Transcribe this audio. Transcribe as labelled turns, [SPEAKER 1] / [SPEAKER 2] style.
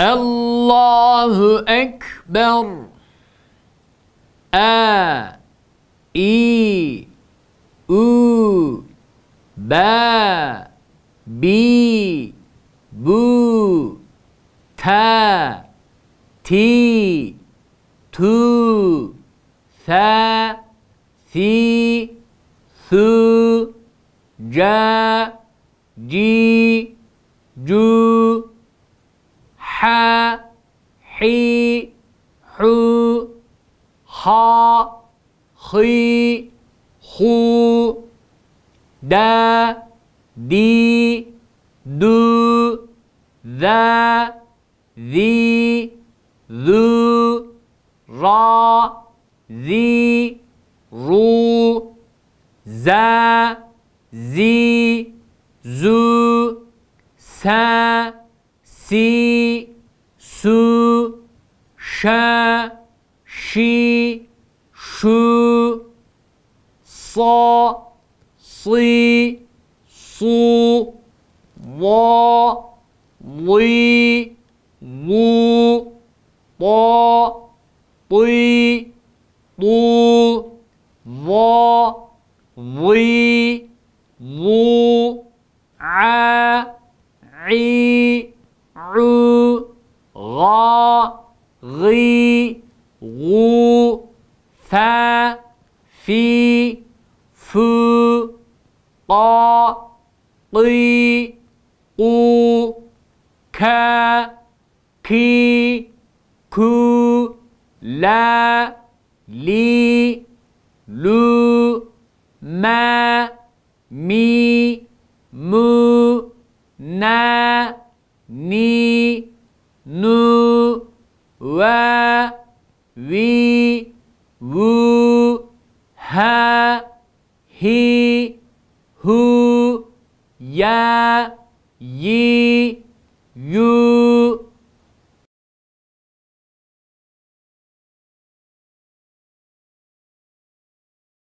[SPEAKER 1] الله أكبر
[SPEAKER 2] آ إي أو با بي بو تا تي تو ثا ثي ثو جا جي جو حي حو خا خي خو دا دي دو ذا ذي ذو را ذي رو زا زي زو سا سي سو شا شي شو ص ص صو ظا ضي ظو طا طي طو ظا ضي ظو ع غي غو فا في فو طا طي قو كا كي كو لا لي لو ما مي مو نا ني نو wa, we, woo, ha, he,
[SPEAKER 1] who, ya, ye, you.